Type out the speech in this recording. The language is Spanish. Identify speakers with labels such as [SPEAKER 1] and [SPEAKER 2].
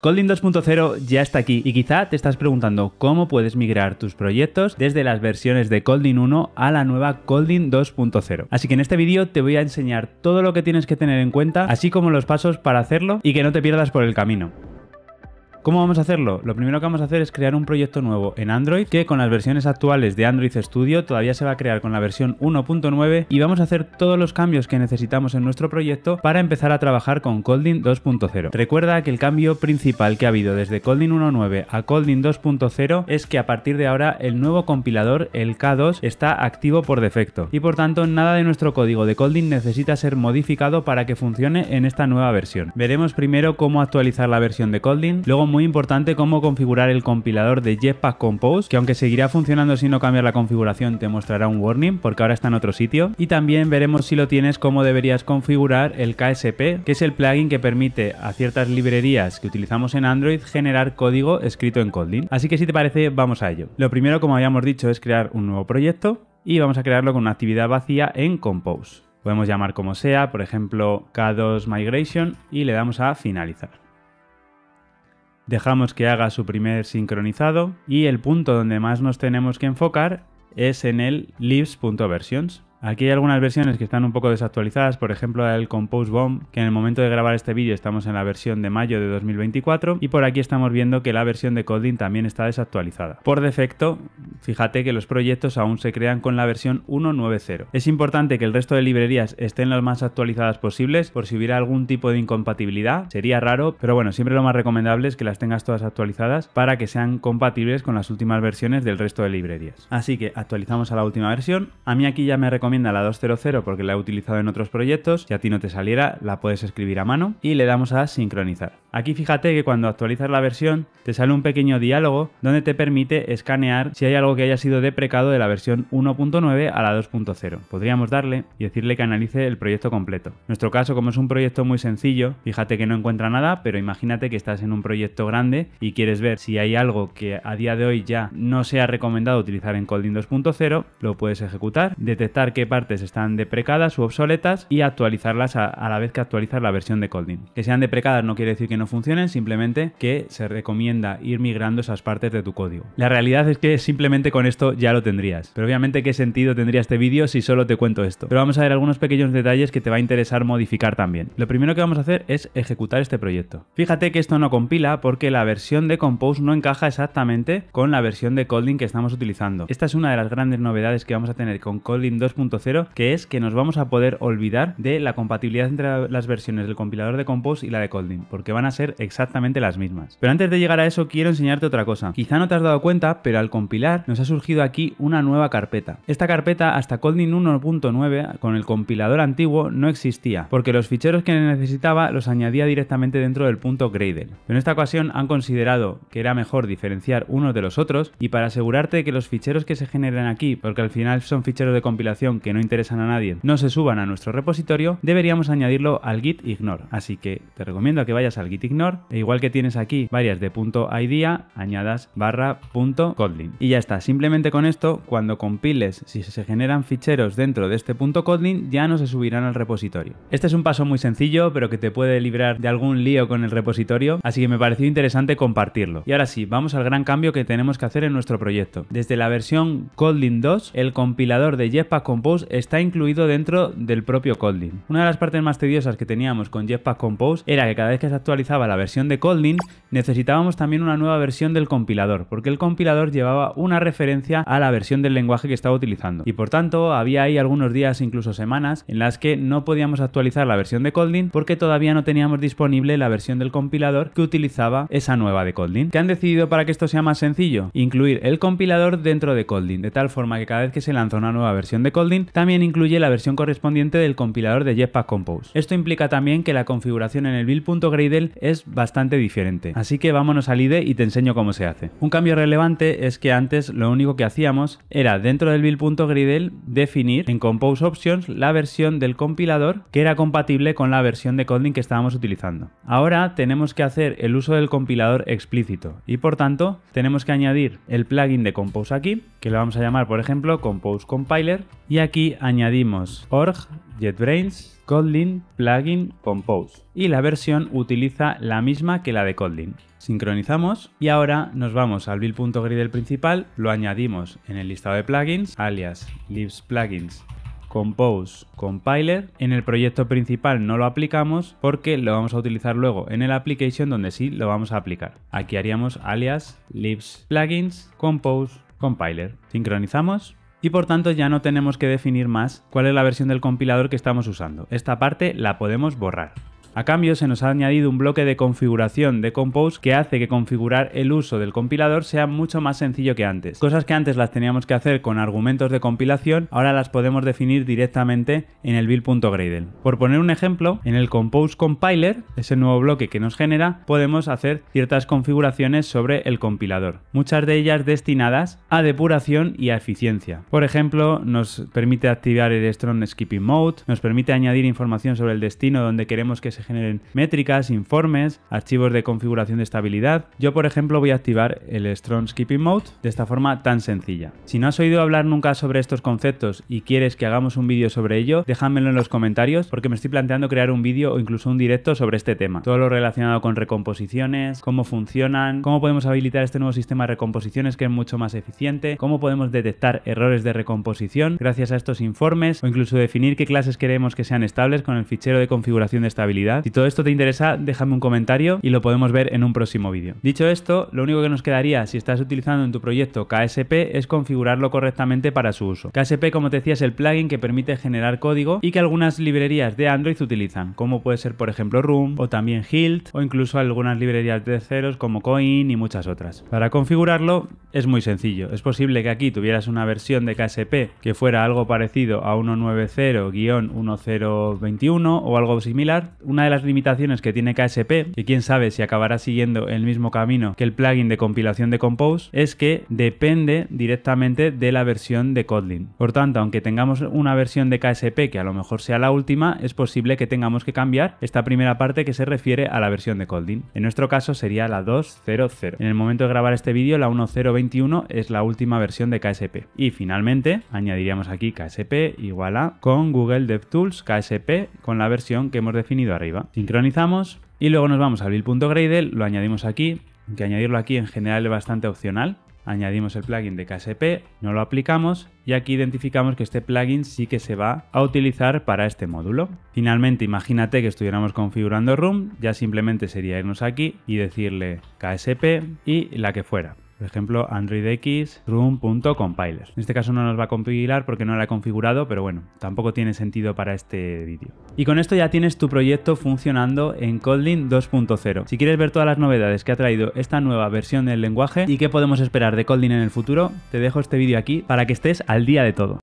[SPEAKER 1] Colding 2.0 ya está aquí y quizá te estás preguntando cómo puedes migrar tus proyectos desde las versiones de Colding 1 a la nueva Colding 2.0. Así que en este vídeo te voy a enseñar todo lo que tienes que tener en cuenta, así como los pasos para hacerlo y que no te pierdas por el camino. ¿Cómo vamos a hacerlo? Lo primero que vamos a hacer es crear un proyecto nuevo en Android que con las versiones actuales de Android Studio todavía se va a crear con la versión 1.9 y vamos a hacer todos los cambios que necesitamos en nuestro proyecto para empezar a trabajar con Colding 2.0. Recuerda que el cambio principal que ha habido desde Colding 1.9 a Colding 2.0 es que a partir de ahora el nuevo compilador, el K2, está activo por defecto y por tanto nada de nuestro código de Colding necesita ser modificado para que funcione en esta nueva versión. Veremos primero cómo actualizar la versión de Colding, luego muy importante cómo configurar el compilador de Jetpack Compose, que aunque seguirá funcionando si no cambias la configuración, te mostrará un warning porque ahora está en otro sitio. Y también veremos si lo tienes cómo deberías configurar el KSP, que es el plugin que permite a ciertas librerías que utilizamos en Android generar código escrito en Kotlin. Así que si te parece, vamos a ello. Lo primero, como habíamos dicho, es crear un nuevo proyecto y vamos a crearlo con una actividad vacía en Compose. Podemos llamar como sea, por ejemplo, K2 Migration y le damos a finalizar dejamos que haga su primer sincronizado y el punto donde más nos tenemos que enfocar es en el libs.versions. Aquí hay algunas versiones que están un poco desactualizadas, por ejemplo el Compose Bomb, que en el momento de grabar este vídeo estamos en la versión de mayo de 2024 y por aquí estamos viendo que la versión de Kotlin también está desactualizada. Por defecto, fíjate que los proyectos aún se crean con la versión 1.9.0. Es importante que el resto de librerías estén las más actualizadas posibles por si hubiera algún tipo de incompatibilidad, sería raro, pero bueno, siempre lo más recomendable es que las tengas todas actualizadas para que sean compatibles con las últimas versiones del resto de librerías. Así que actualizamos a la última versión. A mí aquí ya me recomiendo recomienda la 200 porque la he utilizado en otros proyectos. Si a ti no te saliera, la puedes escribir a mano y le damos a sincronizar. Aquí fíjate que cuando actualizas la versión te sale un pequeño diálogo donde te permite escanear si hay algo que haya sido deprecado de la versión 1.9 a la 2.0. Podríamos darle y decirle que analice el proyecto completo. En nuestro caso, como es un proyecto muy sencillo, fíjate que no encuentra nada, pero imagínate que estás en un proyecto grande y quieres ver si hay algo que a día de hoy ya no sea recomendado utilizar en Colding 2.0, lo puedes ejecutar, detectar qué partes están deprecadas u obsoletas y actualizarlas a, la vez que actualizas la versión de Colding. Que sean deprecadas no quiere decir que no funcionen, simplemente que se recomienda ir migrando esas partes de tu código. La realidad es que simplemente con esto ya lo tendrías. Pero obviamente qué sentido tendría este vídeo si solo te cuento esto. Pero vamos a ver algunos pequeños detalles que te va a interesar modificar también. Lo primero que vamos a hacer es ejecutar este proyecto. Fíjate que esto no compila porque la versión de Compose no encaja exactamente con la versión de Colding que estamos utilizando. Esta es una de las grandes novedades que vamos a tener con Colding 2.0, que es que nos vamos a poder olvidar de la compatibilidad entre las versiones del compilador de Compose y la de Colding, porque van a ser exactamente las mismas. Pero antes de llegar a eso quiero enseñarte otra cosa. Quizá no te has dado cuenta, pero al compilar nos ha surgido aquí una nueva carpeta. Esta carpeta hasta Kotlin 1.9 con el compilador antiguo no existía, porque los ficheros que necesitaba los añadía directamente dentro del punto Gradle. Pero en esta ocasión han considerado que era mejor diferenciar unos de los otros y para asegurarte de que los ficheros que se generan aquí, porque al final son ficheros de compilación que no interesan a nadie, no se suban a nuestro repositorio, deberíamos añadirlo al git ignore. Así que te recomiendo que vayas al git ignore e igual que tienes aquí varias de punto .idea, añadas barra punto .kotlin. Y ya está, simplemente con esto, cuando compiles, si se generan ficheros dentro de este punto .kotlin, ya no se subirán al repositorio. Este es un paso muy sencillo, pero que te puede librar de algún lío con el repositorio, así que me pareció interesante compartirlo. Y ahora sí, vamos al gran cambio que tenemos que hacer en nuestro proyecto. Desde la versión Kotlin 2, el compilador de Jetpack Compose está incluido dentro del propio Kotlin. Una de las partes más tediosas que teníamos con Jetpack Compose era que cada vez que se actualizado la versión de Kotlin, necesitábamos también una nueva versión del compilador, porque el compilador llevaba una referencia a la versión del lenguaje que estaba utilizando. Y por tanto, había ahí algunos días, incluso semanas, en las que no podíamos actualizar la versión de Kotlin porque todavía no teníamos disponible la versión del compilador que utilizaba esa nueva de Kotlin. ¿Qué han decidido para que esto sea más sencillo? Incluir el compilador dentro de Kotlin, de tal forma que cada vez que se lanza una nueva versión de Kotlin, también incluye la versión correspondiente del compilador de Jetpack Compose. Esto implica también que la configuración en el build.gradle es bastante diferente. Así que vámonos al IDE y te enseño cómo se hace. Un cambio relevante es que antes lo único que hacíamos era dentro del build.gradle definir en Compose Options la versión del compilador que era compatible con la versión de Coding que estábamos utilizando. Ahora tenemos que hacer el uso del compilador explícito y por tanto tenemos que añadir el plugin de Compose aquí que lo vamos a llamar, por ejemplo, Compose Compiler. Y aquí añadimos org, JetBrains, Kotlin, Plugin, Compose. Y la versión utiliza la misma que la de Kotlin. Sincronizamos y ahora nos vamos al del principal, lo añadimos en el listado de plugins, alias libs plugins Compose Compiler. En el proyecto principal no lo aplicamos porque lo vamos a utilizar luego en el application donde sí lo vamos a aplicar. Aquí haríamos alias libs plugins compose compiler. Sincronizamos y por tanto ya no tenemos que definir más cuál es la versión del compilador que estamos usando. Esta parte la podemos borrar. A cambio se nos ha añadido un bloque de configuración de Compose que hace que configurar el uso del compilador sea mucho más sencillo que antes. Cosas que antes las teníamos que hacer con argumentos de compilación, ahora las podemos definir directamente en el build.gradle. Por poner un ejemplo, en el Compose Compiler, ese nuevo bloque que nos genera, podemos hacer ciertas configuraciones sobre el compilador, muchas de ellas destinadas a depuración y a eficiencia. Por ejemplo, nos permite activar el Strong Skipping Mode, nos permite añadir información sobre el destino donde queremos que se generen métricas, informes, archivos de configuración de estabilidad. Yo, por ejemplo, voy a activar el Strong Skipping Mode de esta forma tan sencilla. Si no has oído hablar nunca sobre estos conceptos y quieres que hagamos un vídeo sobre ello, déjamelo en los comentarios porque me estoy planteando crear un vídeo o incluso un directo sobre este tema. Todo lo relacionado con recomposiciones, cómo funcionan, cómo podemos habilitar este nuevo sistema de recomposiciones que es mucho más eficiente, cómo podemos detectar errores de recomposición gracias a estos informes o incluso definir qué clases queremos que sean estables con el fichero de configuración de estabilidad si todo esto te interesa, déjame un comentario y lo podemos ver en un próximo vídeo. Dicho esto, lo único que nos quedaría si estás utilizando en tu proyecto KSP es configurarlo correctamente para su uso. KSP, como te decía, es el plugin que permite generar código y que algunas librerías de Android utilizan, como puede ser por ejemplo Room o también Hilt o incluso algunas librerías de ceros como Coin y muchas otras. Para configurarlo es muy sencillo. Es posible que aquí tuvieras una versión de KSP que fuera algo parecido a 190-1021 o algo similar, una de las limitaciones que tiene KSP, y quién sabe si acabará siguiendo el mismo camino que el plugin de compilación de Compose, es que depende directamente de la versión de Kotlin. Por tanto, aunque tengamos una versión de KSP que a lo mejor sea la última, es posible que tengamos que cambiar esta primera parte que se refiere a la versión de Kotlin. En nuestro caso sería la 2.0.0. En el momento de grabar este vídeo, la 1.0.21 es la última versión de KSP. Y finalmente, añadiríamos aquí KSP igual a con Google DevTools KSP con la versión que hemos definido arriba. Sincronizamos y luego nos vamos a build.gradle, lo añadimos aquí, que añadirlo aquí en general es bastante opcional. Añadimos el plugin de KSP, no lo aplicamos y aquí identificamos que este plugin sí que se va a utilizar para este módulo. Finalmente, imagínate que estuviéramos configurando Room, ya simplemente sería irnos aquí y decirle KSP y la que fuera. Por ejemplo, AndroidX room.compiler. En este caso no nos va a compilar porque no la he configurado, pero bueno, tampoco tiene sentido para este vídeo. Y con esto ya tienes tu proyecto funcionando en Kotlin 2.0. Si quieres ver todas las novedades que ha traído esta nueva versión del lenguaje y qué podemos esperar de Kotlin en el futuro, te dejo este vídeo aquí para que estés al día de todo.